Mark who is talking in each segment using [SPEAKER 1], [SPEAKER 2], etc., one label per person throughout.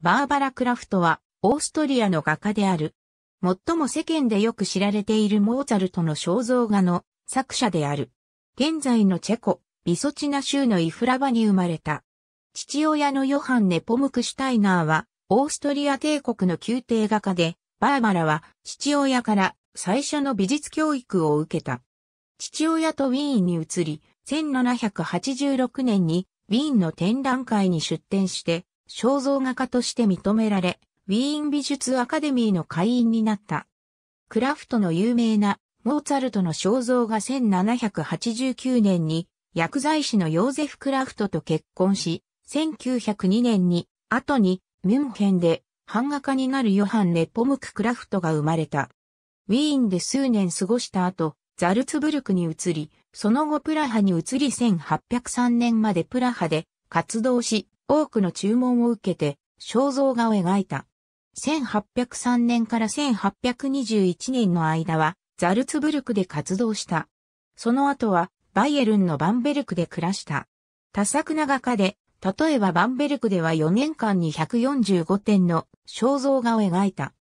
[SPEAKER 1] バーバラ・クラフトは、オーストリアの画家である。最も世間でよく知られているモーツァルトの肖像画の作者である。現在のチェコ、ビソチナ州のイフラバに生まれた。父親のヨハンネ・ポムクシュタイナーは、オーストリア帝国の宮廷画家で、バーバラは父親から最初の美術教育を受けた。父親とウィーンに移り、1786年にウィーンの展覧会に出展して、肖像画家として認められ、ウィーン美術アカデミーの会員になった。クラフトの有名なモーツァルトの肖像が1789年に薬剤師のヨーゼフ・クラフトと結婚し、1902年に後にミュンヘンで版画家になるヨハン・ネポムク・クラフトが生まれた。ウィーンで数年過ごした後、ザルツブルクに移り、その後プラハに移り1803年までプラハで活動し、多くの注文を受けて肖像画を描いた。1803年から1821年の間はザルツブルクで活動した。その後はバイエルンのバンベルクで暮らした。多作な画家で、例えばバンベルクでは4年間に145点の肖像画を描いた。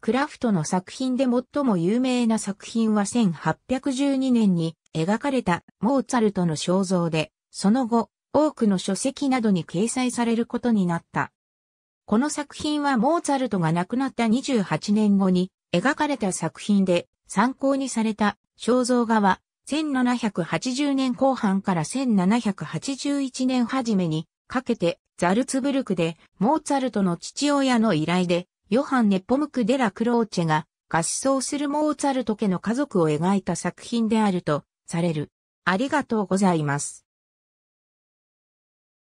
[SPEAKER 1] クラフトの作品で最も有名な作品は1812年に描かれたモーツァルトの肖像で、その後、多くの書籍などに掲載されることになった。この作品はモーツァルトが亡くなった28年後に描かれた作品で参考にされた肖像画は1780年後半から1781年初めにかけてザルツブルクでモーツァルトの父親の依頼でヨハンネ・ポムク・デラ・クローチェが合奏するモーツァルト家の家族を描いた作品であるとされる。ありがとうございます。